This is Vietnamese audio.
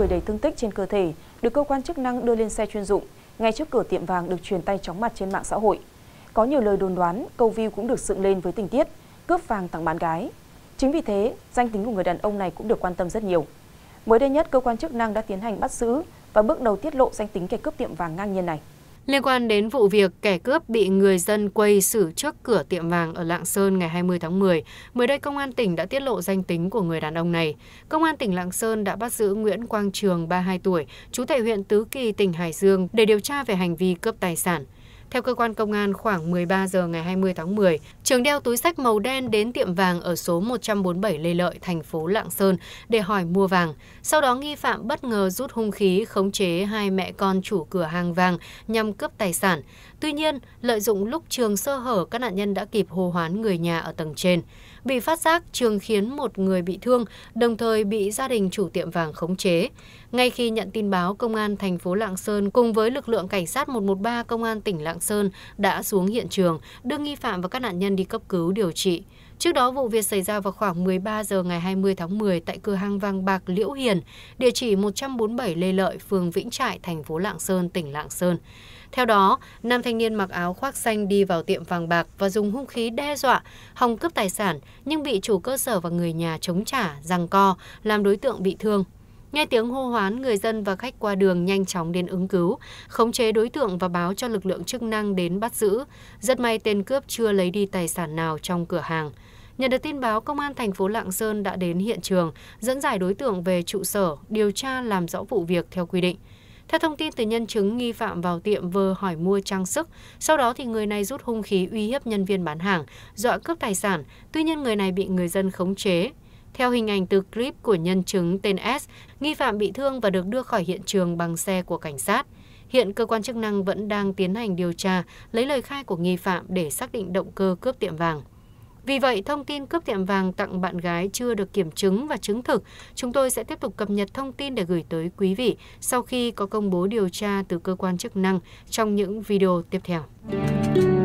người đầy thương tích trên cơ thể được cơ quan chức năng đưa lên xe chuyên dụng ngay trước cửa tiệm vàng được truyền tay chóng mặt trên mạng xã hội. Có nhiều lời đồn đoán, câu view cũng được dựng lên với tình tiết cướp vàng tặng bạn gái. Chính vì thế, danh tính của người đàn ông này cũng được quan tâm rất nhiều. Mới đây nhất, cơ quan chức năng đã tiến hành bắt giữ và bước đầu tiết lộ danh tính kẻ cướp tiệm vàng ngang nhiên này liên quan đến vụ việc kẻ cướp bị người dân quay xử trước cửa tiệm vàng ở Lạng Sơn ngày 20 tháng 10, mới đây Công an tỉnh đã tiết lộ danh tính của người đàn ông này. Công an tỉnh Lạng Sơn đã bắt giữ Nguyễn Quang Trường, 32 tuổi, trú tại huyện Tứ Kỳ, tỉnh Hải Dương để điều tra về hành vi cướp tài sản. Theo cơ quan công an, khoảng 13 giờ ngày 20 tháng 10, Trường đeo túi sách màu đen đến tiệm vàng ở số 147 Lê Lợi, thành phố Lạng Sơn để hỏi mua vàng. Sau đó nghi phạm bất ngờ rút hung khí khống chế hai mẹ con chủ cửa hàng vàng nhằm cướp tài sản. Tuy nhiên, lợi dụng lúc Trường sơ hở, các nạn nhân đã kịp hô hoán người nhà ở tầng trên bị phát giác trường khiến một người bị thương, đồng thời bị gia đình chủ tiệm vàng khống chế. Ngay khi nhận tin báo, công an thành phố Lạng Sơn cùng với lực lượng cảnh sát 113 công an tỉnh Lạng Sơn đã xuống hiện trường, đưa nghi phạm và các nạn nhân đi cấp cứu điều trị. Trước đó, vụ việc xảy ra vào khoảng 13 giờ ngày 20 tháng 10 tại cửa hàng vàng bạc Liễu Hiền, địa chỉ 147 Lê Lợi, phường Vĩnh Trại, thành phố Lạng Sơn, tỉnh Lạng Sơn. Theo đó, nam thanh niên mặc áo khoác xanh đi vào tiệm vàng bạc và dùng hung khí đe dọa, hòng cướp tài sản, nhưng bị chủ cơ sở và người nhà chống trả, giằng co, làm đối tượng bị thương nghe tiếng hô hoán người dân và khách qua đường nhanh chóng đến ứng cứu khống chế đối tượng và báo cho lực lượng chức năng đến bắt giữ rất may tên cướp chưa lấy đi tài sản nào trong cửa hàng Nhận được tin báo, công an thành phố Lạng Sơn đã đến hiện trường, dẫn giải đối tượng về trụ sở, điều tra làm rõ vụ việc theo quy định. Theo thông tin từ nhân chứng, nghi phạm vào tiệm vờ hỏi mua trang sức, sau đó thì người này rút hung khí uy hiếp nhân viên bán hàng, dọa cướp tài sản, tuy nhiên người này bị người dân khống chế. Theo hình ảnh từ clip của nhân chứng tên S, nghi phạm bị thương và được đưa khỏi hiện trường bằng xe của cảnh sát. Hiện cơ quan chức năng vẫn đang tiến hành điều tra, lấy lời khai của nghi phạm để xác định động cơ cướp tiệm vàng. Vì vậy, thông tin cướp tiệm vàng tặng bạn gái chưa được kiểm chứng và chứng thực. Chúng tôi sẽ tiếp tục cập nhật thông tin để gửi tới quý vị sau khi có công bố điều tra từ cơ quan chức năng trong những video tiếp theo.